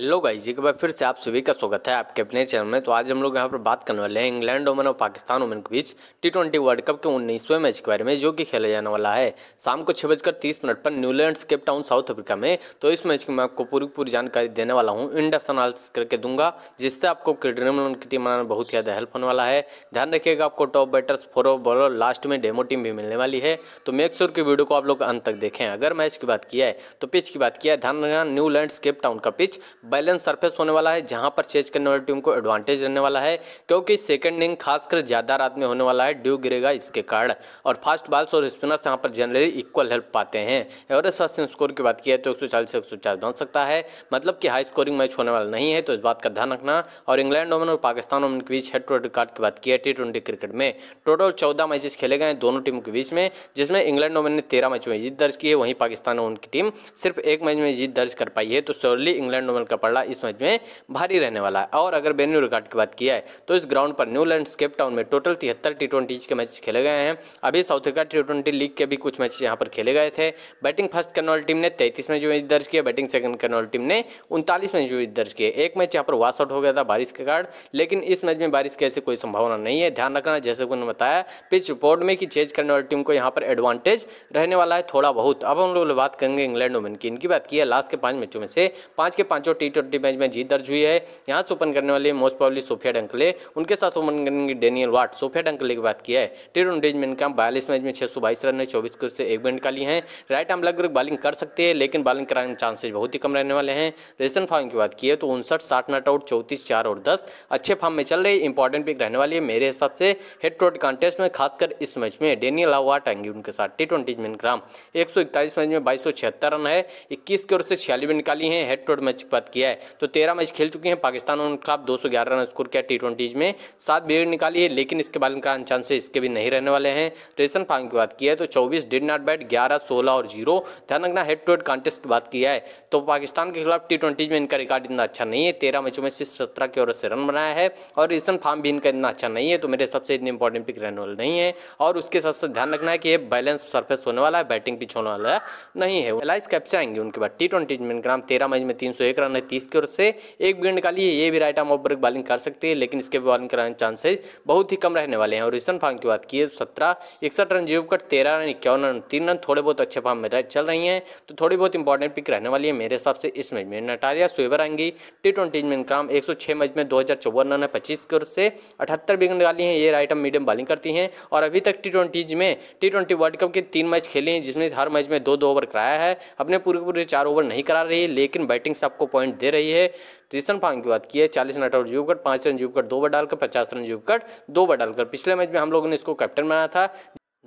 hello guys एक बार फिर से आप सभी का स्वागत है आपके अपने चैनल में तो आज हम लोग यहाँ पर बात करने वाले हैं इंग्लैंड ओमन और पाकिस्तान ओमन के बीच टी ट्वेंटी वर्ल्ड कप के उन्नीसवें मैच के बारे में जो कि खेला जाने वाला है शाम को छः बजकर तीस मिनट पर Newlands Cape Town South Africa में तो इस मैच की मैं आपको पूरी पूरी जानकारी देने वाला हूँ इन अनालिस करके दूंगा जिससे आपको ड्रीम की टीम बनाने में बहुत ज़्यादा हेल्प होने वाला है ध्यान रखिएगा आपको top batters four bowler last में डेमो टीम भी मिलने वाली है तो मेक श्योर की वीडियो को आप लोग अंत तक देखें अगर मैच की बात किया है तो पिच की बात किया है ध्यान रखना न्यूलैंड केप टाउन का पिच बैलेंस सरफेस होने वाला है जहां पर चेज करने वाली टीम को एडवांटेज रहने वाला है क्योंकि सेकंड इनिंग खासकर ज़्यादा रात में होने वाला है ड्यू गिरेगा इसके कारण और फास्ट बॉल्स और स्पिनर्स यहाँ पर जनरली इक्वल हेल्प पाते हैं एवरेज फास्टिंग स्कोर की बात की है तो एक सौ चालीस एक सौ चालीस बन सकता है मतलब कि हाई स्कोरिंग मैच होने वाला नहीं है तो इस बात का ध्यान रखना और इंग्लैंड ओमन और पाकिस्तान ओमन के बीच हेड टू हेड रिकॉर्ड की बात की है टी ट्वेंटी क्रिकेट में टोटल चौदह मैचेस खेले गए दोनों टीमों के बीच में जिसमें इंग्लैंड ओमन ने तेरह मैचों में जीत दर्ज की है वहीं पाकिस्तान ओमन की टीम सिर्फ एक मैच में जीत दर्ज कर पाई है तो सोरली इंग्लैंड ओमन का पड़ा इस मैच में भारी रहने वाला है और अगर बेन्यू रिकॉर्ड की बात किया है तो इस ग्राउंड पर न्यू स्केप टाउन में टोटल तिहत्तर टी ट्वेंटीज के मैच खेले गए हैं अभी South Africa T twenty league के भी कुछ मैच यहाँ पर खेले गए थे बैटिंग फर्स्ट करने वाली टीम ने तैतीस मैच मैच दर्ज किया बैटिंग सेकंड करने वाली टीम ने उनतालीस मैच मैच दर्ज किए एक मैच यहाँ पर वॉश आउट हो गया था बारिश के कारण लेकिन इस मैच में बारिश की कोई संभावना नहीं है ध्यान रखना जैसे उन्होंने बताया पिच रिपोर्ट में कि चेज करने वाली टीम को यहाँ पर एडवांटेज रहने वाला है थोड़ा बहुत अब हम लोग बात करेंगे इंग्लैंड वोमेन की इनकी बात की है लास्ट के पांच मैचों में से पांच के पांचों टी ट्वेंटी मैच में जीत दर्ज हुई है यहाँ से ओपन करने वाले मोस्ट पॉबली सोफिया डंकले उनके साथ ओपन करेंगे डेनियल वाट सोफिया डंकले की बात की है टी ट्वेंटी में इनका बयालीस मैच में छः रन ने चौबीस कुछ से एक मिनट का लिए हैं राइट आर्म लगभग बॉलिंग कर सकते हैं लेकिन बॉलिंग कराने चांसेज बहुत ही कम रहने वाले हैं रेसेंट फॉर्म की बात की है तो उनसठ साठ नट आउट चौंतीस चार और दस अच्छे फॉर्म में चल रहे इंपॉर्टेंट पिक रहने वाली है मेरे हिसाब से हेड टू हेड कॉन्टेस्ट में खासकर इस मैच में डेनियल आवाट आएंगे उनके साथ टी ट्वेंटी में इनका एक सौ इकतालीस मैच में बाईस रन है इक्कीस की ओर से छियालीस निकाली हैं हेड टू हेड मैच की बात किया है तो तेरह मैच खेल चुके हैं पाकिस्तान उनके खिलाफ दो रन स्कोर किया टी ट्वेंटीज में सात विकेट निकाली है लेकिन इसके बाद इनका चांसेस इसके भी नहीं रहने वाले हैं रेशन फार्म की बात की है तो चौबीस डिड नॉट बैट ग्यारह सोलह और जीरो ध्यान रखना हेड टू हेड कॉन्टेस्ट की बात किया है तो पाकिस्तान के खिलाफ टी ट्वेंटीज में इनका रिकॉर्ड इतना अच्छा नहीं है तेरह मैचों में सिर्फ सत्रह की ओर से रन बनाया है और रेशन फार्म भी इनका इतना अच्छा नहीं है तो मेरे सबसे इतनी इंपॉर्टेंट पिक रहने वाले नहीं है और उसके साथ साथ ध्यान रखना है कि बैलेंस सरफेस होने वाला है बैटिंग पिछ होने वाला नहीं है एलाइस कैप्स आएंगे उनके बाद टी ट्वेंटी में इनका नाम तेरह मैच में तीन सौ एक रन है तीस की ओर से एक विकेट निकाली ये भी राइट आर्म ऑफ बॉलिंग कर सकती है लेकिन इसके बॉलिंग कराने चांसेज बहुत ही कम रहने वाले हैं और ईशन फार्म की बात की तो सत्रह इकसठ रन जीरो कट तेरह रन इक्यावन रन तीन रन थोड़े बहुत अच्छे फार्म में चल रही हैं तो थोड़ी बहुत इंपॉर्टेंट पिक रहने वाली है मेरे हिसाब से इस मैच में नटारिया स्वेबर आएंगी टी ट्वेंटी में क्राम एक मैच में दो रन है पच्चीस की ओर से अठहत्तर विकेट निकाली हैं ये राइट आर्म मीडियम बॉलिंग करती हैं और अभी तक टी ट्वेंटीज में टी ट्वेंटी वर्ल्ड कप के तीन मैच खेले हैं जिसमें हर मैच में दो दो ओवर कराया है अपने पूरे पूरे चार ओवर नहीं करा रही है लेकिन बैटिंग से आपको पॉइंट पॉइंट दे रही है तीसरन फार्म की बात की है चालीस रन आउट और युवकट पाँच रन युवकट दो बार डालकर पचास रन युवकट दो बार डालकर पिछले मैच में हम लोगों ने इसको कैप्टन बनाया था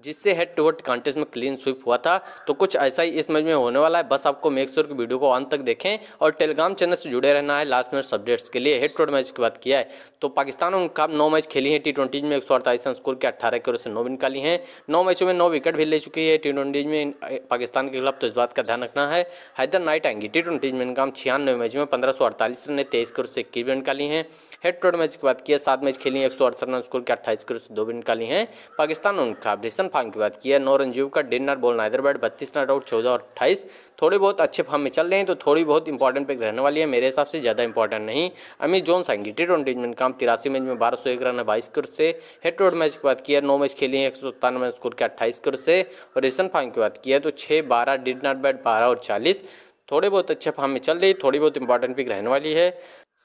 जिससे हेड टू हेड कॉन्टेस्ट में क्लीन स्वीप हुआ था तो कुछ ऐसा ही इस मैच में होने वाला है बस आपको मेक श्योर की वीडियो को अंत तक देखें और टेलीग्राम चैनल से जुड़े रहना है लास्ट मिनट अपडेट्स के लिए हेड टू हेड मैच की बात किया है तो पाकिस्तान कब नौ मैच खेली है टी ट्वेंटीज में एक सौ अड़तालीस रन स्कोर के अट्ठारह की ओर से नौ निकाली हैं नौ मैचों में नौ विकेट भी ले चुकी है टी ट्वेंटीज में पाकिस्तान के खिलाफ तो इस बात का ध्यान रखना है हैदर नाइट आएंगी टी ट्वेंटीज में इनका छियानवे मैच में पंद्रह सौ अड़तालीस रन ने तेईस की ओर से इक्कीस रन निकाली हैं हेड टू हेड मैच की बात की है सात मैच खेली है एक सौ अड़सठ रन स्कोर के अट्ठाईस से दो विन निकाली हैं पाकिस्तान उनका रिसन फार्म की बात की है नौ रंजीव का डेढ़ नॉट बॉल नाइदर बैट बत्तीस नॉट आउट चौदह और अट्ठाईस थोड़े बहुत अच्छे फार्म में चल रहे हैं तो थोड़ी बहुत इंपॉर्टेंट पिक रहने वाली है मेरे हिसाब से ज़्यादा इंपॉर्टेंट नहीं अमित जोन संगी टी ट्वेंटी में काम तिरासी मैच में बारह सौ एक रन है बाईस करोड़ से हेड टू हेड मैच की बात की है नौ मैच खेली है एक सौ सत्तानवे स्कोर के अट्ठाईस करोड़ से और रिसन फार्म की बात की है तो छः बारह डेढ़ नॉट बैट बारह और चालीस थोड़े बहुत अच्छे फार्म में चल रही थोड़ी बहुत इंपॉर्टेंट पिक रहने वाली है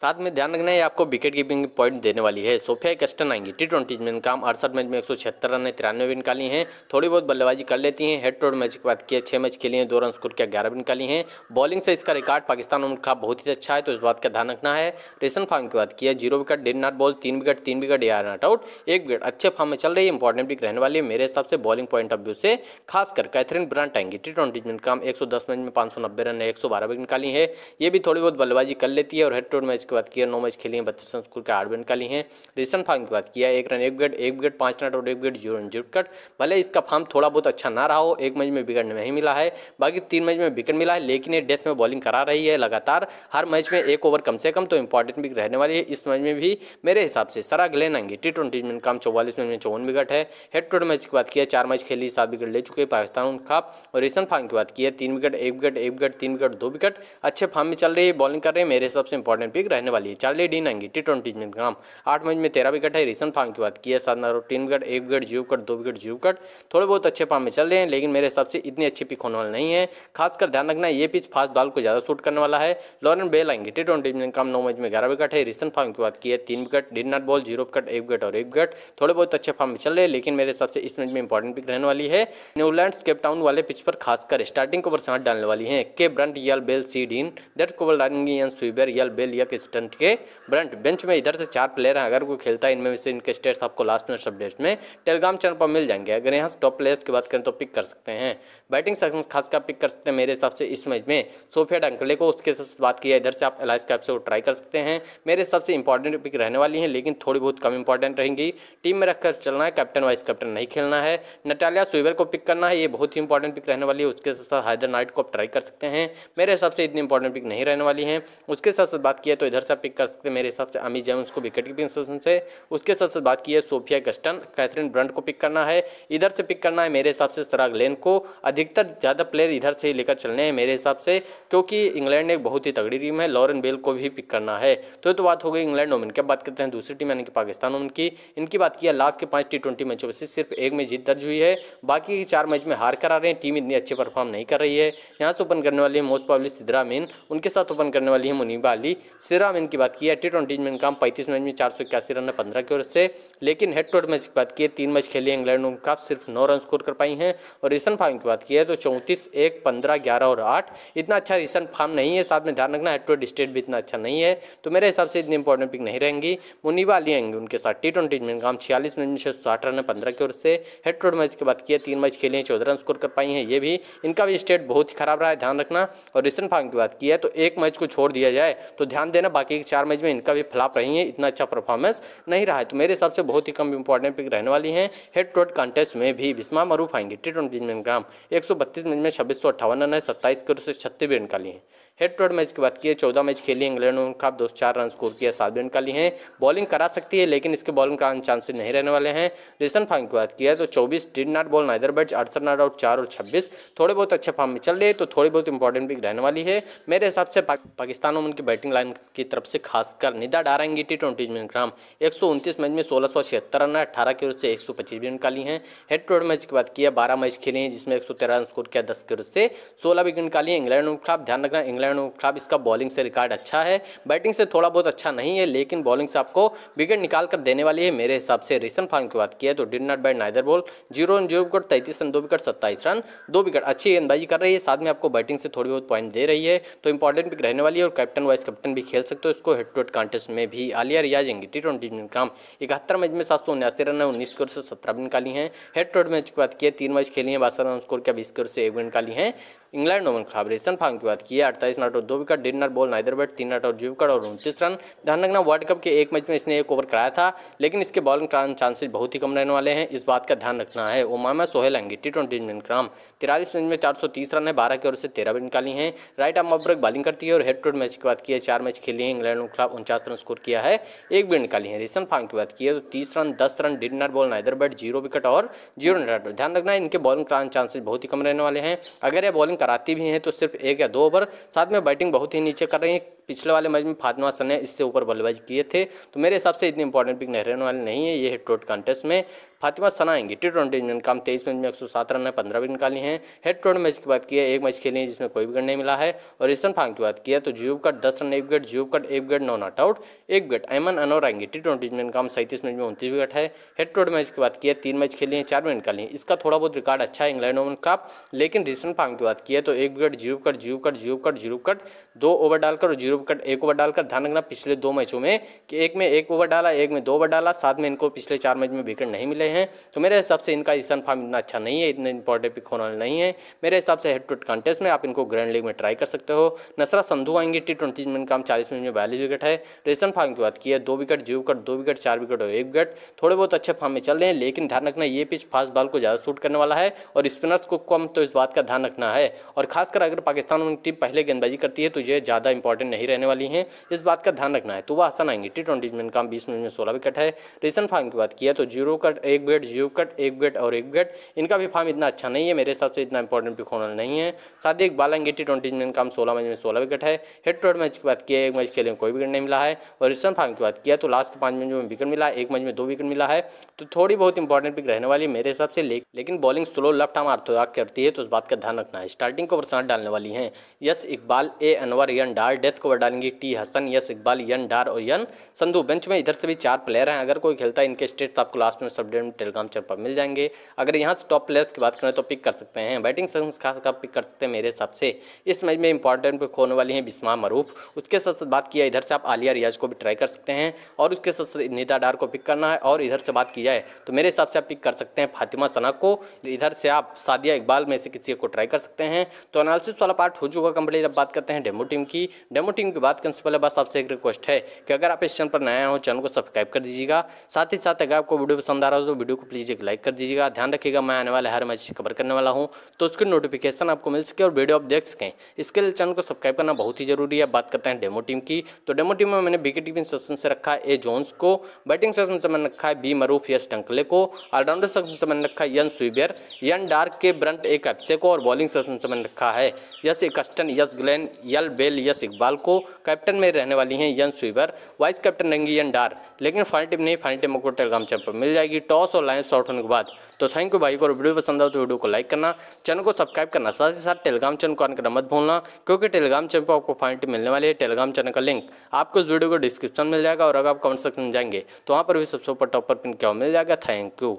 साथ में ध्यान रखना है आपको विकेट कीपिंग पॉइंट देने वाली है सोफिया कैस्टन आएंगी टी ट्वेंटी में काम अड़सठ मैच में एक सौ छिहत्तर रन है तिरानवे भी निकाली हैं थोड़ी बहुत बल्लेबाजी कर लेती हैं हेड टू मैच की बात किया छह छः मैच खेली हैं दो रन स्कोर किया ग्यारह भी निकाली हैं बॉलिंग से इसका रिकॉर्ड पाकिस्तान उनका बहुत ही अच्छा है तो इस बात का ध्यान रखना है रेशन फार्म की बात किया जीरो विकेट डेढ़ नॉट बॉल तीन विकेट तीन विकेट या नॉट आउट एक विकेट अच्छे फॉर्म में चल रही है इंपॉर्टेंट विक रहने वाली है मेरे हिसाब से बॉलिंग पॉइंट ऑफ व्यू से खासकर कैथरीन ब्रांट आएंगी टी ट्वेंटी में काम एक सौ दस मैच में पाँच सौ नब्बे रन है एक सौ बारह विकेट निकाली है ये भी थोड़ी बहुत बल्लेबाजी कर लेती है और हेड टू मैच इसके बाद किया नौ मैच खेले हैं बत्तीस रन स्कोर के आठ विकेट का लिए हैं रिसन फार्म की बात किया एक रन एक विकेट एक विकेट पांच रन और एक wicket zero run zero wicket भले इसका फार्म थोड़ा बहुत अच्छा ना रहा हो एक मैच में विकेट नहीं मिला है बाकी तीन मैच में विकेट मिला है लेकिन ये डेथ में बॉलिंग करा रही है लगातार हर मैच में एक ओवर कम से कम तो इंपॉर्टेंट भी रहने वाली है इस मैच में भी मेरे हिसाब से सरा ग्लेन आएंगे टी ट्वेंटी में काम चौवालीस मैच में चौवन विकेट है हेड टू मैच की बात किया चार मैच खेली सात विकेट ले चुके पाकिस्तान का और रिसन फार्म की बात की है तीन विकेट एक विकेट एक विकेट तीन विकेट दो विकेट अच्छे फार्म में चल रही है बॉलिंग कर रहे हैं मेरे हिसाब से इंपॉर्टेंट पिक रहे रहने वाली है चार्ली डीन आएंगे टी ट्वेंटी में काम आठ मैच में तेरह विकेट है रिसन फार्म की बात की है साधना और तीन विकेट एक विकेट जीव कट दो विकेट जीव कट थोड़े बहुत अच्छे फार्म में चल रहे हैं लेकिन मेरे हिसाब से इतनी अच्छी पिक होने वाले नहीं है खासकर ध्यान रखना ये पिच फास्ट बॉल को ज़्यादा सूट करने वाला है लॉरेंट बेल आएंगे टी ट्वेंटी में काम नौ मैच में ग्यारह विकेट है रिसन फार्म की बात की है तीन wicket did not bowl zero wicket एक विकेट और एक विकेट थोड़े बहुत अच्छे फार्म में चल रहे हैं लेकिन मेरे हिसाब से इस मैच में इंपॉर्टेंट पिक रहने वाली है न्यूलैंड केपटाउन वाले पिच पर खासकर स्टार्टिंग को बरसात डालने वाली है K Brunt L Bell C Dean दैट कोवल डालेंगी स्वीबर यल बेल यक स्टंट के ब्रंट बेंच में इधर से चार प्लेयर हैं अगर कोई खेलता है इनमें से इनके स्टेट्स आपको लास्ट में सब में टेलीग्राम चैनल पर मिल जाएंगे अगर यहाँ से टॉप प्लेयर्स की बात करें तो पिक कर सकते हैं बैटिंग सेक्शन खासकर पिक कर सकते हैं मेरे हिसाब से इस मैच में सोफिया डंकले को उसके साथ बात की है इधर से आप एलाइस कैप से ट्राई कर सकते हैं मेरे हिसाब से इंपॉर्टेंट पिक रहने वाली हैं लेकिन थोड़ी बहुत कम इंपॉर्टेंट रहेंगी टीम में रखकर चलना है कैप्टन वाइस कैप्टन नहीं खेलना है नटालिया स्वीवर को पिक करना है ये बहुत ही इंपॉर्टेंट पिक रहने वाली है उसके साथ हैदर नाइट को आप ट्राई कर सकते हैं मेरे हिसाब से इतनी इंपॉर्टेंट पिक नहीं रहने वाली है उसके साथ साथ बात किया तो इधर इधर से आप पिक कर सकते हैं मेरे हिसाब से अमित जैम उसको विकेट कीपिंग सेशन से उसके साथ साथ बात की है सोफिया गस्टन कैथरीन ब्रंट को पिक करना है इधर से पिक करना है मेरे हिसाब से सराग लेन को अधिकतर ज़्यादा प्लेयर इधर से ही लेकर चलने हैं मेरे हिसाब से क्योंकि इंग्लैंड एक बहुत ही तगड़ी टीम है लॉरेन बेल को भी पिक करना है तो ये तो बात हो गई इंग्लैंड ओमन की बात करते हैं दूसरी टीम यानी कि पाकिस्तान ओमन की इनकी बात किया लास्ट के पाँच टी ट्वेंटी मैचों में से सिर्फ एक में जीत दर्ज हुई है बाकी के चार मैच में हार करा रहे हैं टीम इतनी अच्छी परफॉर्म नहीं कर रही है यहाँ से ओपन करने वाली है मोस्ट पॉबली सिद्रा उनके साथ ओपन करने वाली है मुनीबा अली सिरा मैन की बात की है टी ट्वेंटी में इनका पैंतीस मैच में चार सौ इक्यासी रन है पंद्रह की ओर से लेकिन हेड टू हेड मैच की बात की है तीन मैच खेले इंग्लैंड उनका सिर्फ नौ रन स्कोर कर पाई हैं और रिसन फार्म की बात की है तो चौंतीस एक पंद्रह ग्यारह और आठ इतना अच्छा रिसन फार्म नहीं है साथ में ध्यान रखना हेड टू हेड स्टेट भी इतना अच्छा नहीं है तो मेरे हिसाब से इतनी इंपॉर्टेंट पिक नहीं रहेंगी मुनीबा अली आएंगे उनके साथ टी ट्वेंटी में इनका छियालीस मैच में छः रन है पंद्रह की ओर से हेड टू हेड मैच की बात की है तीन मैच खेले चौदह रन स्कोर कर पाई हैं ये भी इनका भी स्टेट बहुत ही खराब रहा है ध्यान रखना और रिसन फार्म की बात की है तो एक मैच को छोड़ दिया जाए तो ध्यान देना ना बाकी चार मैच में इनका भी फ्लाप रही है इतना अच्छा परफॉर्मेंस नहीं रहा है तो मेरे हिसाब से बहुत ही कम इंपॉर्टेंट पिक रहने वाली है हेड टू हेड कॉन्टेस्ट में भी बिस्मा मरूफ आएंगे टी ट्वेंटी मैच में ग्राम एक सौ बत्तीस मैच में छब्बीस सौ अट्ठावन रन है सत्ताईस करोड़ से छत्तीस भी इनका लिए हैं हेड टू हेड मैच की बात की चौदह मैच खेली इंग्लैंड ने उनका दो चार रन स्कोर किया सात विन का लिए हैं बॉलिंग करा सकती है लेकिन इसके बॉलिंग का चांसेस नहीं रहने वाले हैं रिसन फार्म की बात किया तो चौबीस did not ball neither bat अड़सठ नॉट आउट चार और छब्बीस थोड़े बहुत अच्छे फॉर्म में चल रहे तो थोड़ी बहुत इंपॉर्टेंट भी रहने वाली है मेरे हिसाब से पाकिस्तान और उनकी बैटिंग लाइन की तरफ से खासकर निदा डारेंगी टी ट्वेंटी ग्राम एक सौ मैच में सोलह सौ छिहत्तर रन अठारह की ओर से एक सौ पच्चीस विकेट निकाली हैं हेड टू हेड मैच की बात किया बारह मैच खेले हैं जिसमें एक सौ तेरह रन स्कोर किया दस की ओर से सोलह विकेट निकाली इंग्लैंड के खिलाफ ध्यान रखना इंग्लैंड नारायण उखराब इसका बॉलिंग से रिकॉर्ड अच्छा है बैटिंग से थोड़ा बहुत अच्छा नहीं है लेकिन बॉलिंग से आपको विकेट निकाल कर देने वाली है मेरे हिसाब से रिसन फार्म की बात की है तो did not bat neither bowl zero run zero wicket तैतीस रन दो विकेट सत्ताईस रन दो विकेट अच्छी गेंदबाजी कर रही है साथ में आपको बैटिंग से थोड़ी बहुत पॉइंट दे रही है तो इंपॉर्टेंट पिक रहने वाली है और कैप्टन वाइस कैप्टन भी खेल सकते हो इसको हेड टू हेड कॉन्टेस्ट में भी आलिया रियाज एंगी टी ट्वेंटी काम इकहत्तर मैच में सात सौ उन्यासी रन है उन्नीस स्कोर से सत्रह विन निकाली है हेड टू हेड मैच की बात की तीन मैच खेली है बासठ रन स्कोर के बीस स्कोर से एक विन निकाली है इंग्लैंड ओवन खराब रेसन फार्म की बात की है अड़तालीस इक्कीस नॉट और दो विकेट डेढ़ नॉट बॉल नाइदर बैट तीन नॉट और जी विकेट और उनतीस रन ध्यान रखना वर्ल्ड कप के एक मैच में इसने एक ओवर कराया था लेकिन इसके बॉलिंग चांसेज बहुत ही कम रहने वाले हैं इस बात का ध्यान रखना है ओमामा सोहेल अंगी टी ट्वेंटी क्राम तिरालीस मैच में चार रन है बारह की ओर से तेरह भी निकाली है राइट आर्म ऑफ बॉलिंग करती है और हेड टू मैच की बात की है चार मैच खेली है इंग्लैंड के खिलाफ उनचास रन स्कोर किया है एक भी निकाली है रिसन फांग की बात की है तो तीस रन दस run did not ball neither bat zero wicket और जीरो नॉट ध्यान रखना इनके बॉलिंग कराने चांसेस बहुत ही कम रहने वाले हैं अगर ये बॉलिंग कराती भी हैं तो सिर्फ एक या दो ओवर साथ में बैटिंग बहुत ही नीचे कर रही हैं पिछले वाले मैच में फातिमा सन ने इससे ऊपर बल्लेबाजी किए थे तो मेरे हिसाब से इतनी इंपॉर्टेंट पिक नहीं रहने वाली नहीं है ये हेड टू हेड कॉन्टेस्ट में फातिमा सना आएंगे टी ट्वेंटी में काम तेईस मैच में एक सौ सात रन है पंद्रह विकेट निकाली हैं हेड टू हेड मैच की बात की है एक मैच खेली है जिसमें कोई विकेट नहीं मिला है और ईस्टर्न फांग की बात किया तो जीव कट दस रन एक विकेट जीव कट एक विकेट नौ नॉट आउट एक विकेट एमन अनोर आएंगे टी ट्वेंटी में काम सैंतीस मैच में उनतीस विकेट है हेड टू हेड मैच की बात की है तीन मैच खेली है चार मैच निकाली है इसका थोड़ा बहुत रिकॉर्ड अच्छा है इंग्लैंड ओवन कप लेकिन रिसेंट फार्म की बात की है तो एक विकेट जीव कट जीव कट जीव कट जीरो कट दो ओवर डालकर और जीरो विकेट एक ओवर डालकर ध्यान रखना पिछले दो मैचों में कि एक में एक ओवर डाला एक में दो ओवर डाला साथ में इनको पिछले चार मैच में विकेट नहीं मिले हैं तो मेरे हिसाब से इनका ईस्टर्न फार्म इतना अच्छा नहीं है इतने इंपॉर्टेंट पिक होने नहीं है मेरे हिसाब से हेड टू हेड कॉन्टेस्ट में आप इनको ग्रैंड लीग में ट्राई कर सकते हो नसरा संधु आएंगे टी ट्वेंटी में इनका चालीस मिनट में बयालीस विकेट है तो रेशन फार्म की बात की है दो विकेट जीरो विकेट दो विकेट चार विकेट और एक विकेट थोड़े बहुत अच्छे फार्म में चल रहे हैं लेकिन ध्यान रखना ये पिच फास्ट बॉल को ज़्यादा सूट करने वाला है और स्पिनर्स को कम तो इस बात का ध्यान रखना है और खासकर अगर पाकिस्तान टीम पहले गेंदबाजी करती है तो ये ज़्यादा इंपॉर्टेंट नहीं ही रहने वाली हैं इस बात का ध्यान रखना है तो वह आसान आएंगे टी ट्वेंटीज में इनकाम बीस मिनट में सोलह विकेट है रिसन तो फार्म की बात किया तो जीरो कट एक विकेट जीरो कट एक विकेट और एक विकेट इनका भी फार्म इतना अच्छा नहीं है मेरे हिसाब से इतना इंपॉर्टेंट भी होना नहीं है साथ ही एक बालंगे टी ट्वेंटीज में इनकाम सोलह मैच में सोलह विकेट है हेड टू हेड मैच की बात किया एक मैच खेले में कोई विकेट नहीं मिला है और रिसन फार्म की बात किया तो लास्ट के पाँच मैच में विकेट मिला एक मैच में दो विकेट मिला है तो थोड़ी बहुत इंपॉर्टेंट पिक रहने वाली मेरे हिसाब से लेकिन bowling slow left arm orthodox करती है तो उस बात का ध्यान रखना है स्टार्टिंग को प्रसाद डालने वाली है S Iqbal A Anwar N Dar death को ओवर डालेंगे T Hassan S Iqbal N Dar और यन संधू बेंच में इधर से भी चार प्लेयर हैं अगर कोई खेलता है इनके स्टेट तो आपको लास्ट में सब डेट टेलीग्राम चैनल पर मिल जाएंगे अगर यहाँ से टॉप प्लेयर्स की बात करें तो पिक कर सकते हैं बैटिंग खास का पिक कर सकते हैं मेरे हिसाब से इस मैच में इंपॉर्टेंट पिक होने वाली हैं बिस्मा मरूफ उसके साथ साथ बात किया इधर से आप आलिया रियाज को भी ट्राई कर सकते हैं और उसके साथ साथ निदा डार को पिक करना है और इधर से बात की जाए तो मेरे हिसाब से आप पिक कर सकते हैं फातिमा सना को इधर से आप सादिया इकबाल में से किसी को ट्राई कर सकते हैं तो एनालिसिस वाला पार्ट हो चुका कंप्लीट अब बात करते हैं डेमो टीम की डेमो टीम वीडियो की बात करने से पहले बस आपसे एक रिक्वेस्ट है कि अगर आप इस चैनल पर नया हो चैनल को सब्सक्राइब कर दीजिएगा साथ ही साथ अगर आपको वीडियो पसंद आ रहा हो तो वीडियो को प्लीज़ एक लाइक कर दीजिएगा ध्यान रखिएगा मैं आने वाले हर मैच की खबर करने वाला हूँ तो उसकी नोटिफिकेशन आपको मिल सके और वीडियो आप देख सकें इसके लिए चैनल को सब्सक्राइब करना बहुत ही जरूरी है बात करते हैं डेमो टीम की तो डेमो टीम में मैंने बीके टीम सेशन से रखा है ए जोन्स को बैटिंग सेशन से मैंने रखा है बी मरूफ यस टंकले को ऑलराउंडर सेशन से मैंने रखा है यन स्वीबियर यन डार्क के ब्रंट एक अफसे को और बॉलिंग सेशन से मैंने रखा है S Ecclestone S Glenn L Bell S Iqbal को कैप्टन में रहने वाली हैं यन स्वीवर वाइस कैप्टन रहेंगी यन डार लेकिन फाइनल टीम नहीं फाइनल टीम को टेलीग्राम चैनल पर मिल जाएगी टॉस और लाइन शॉर्ट होने के बाद तो थैंक यू भाई को वीडियो पसंद आओ तो वीडियो को लाइक करना चैनल को सब्सक्राइब करना साथ ही साथ टेलीग्राम चैनल को आने करना मत भूलना क्योंकि टेलीग्राम चैनल पर आपको फाइनल टीम मिलने वाली है टेलीग्राम चैनल का लिंक आपको इस वीडियो को डिस्क्रिप्शन मिल जाएगा और अगर आप कमेंट सेक्शन जाएंगे तो वहाँ पर भी सबसे ऊपर टॉप पर पिन क्या मिल जाएगा थैंक यू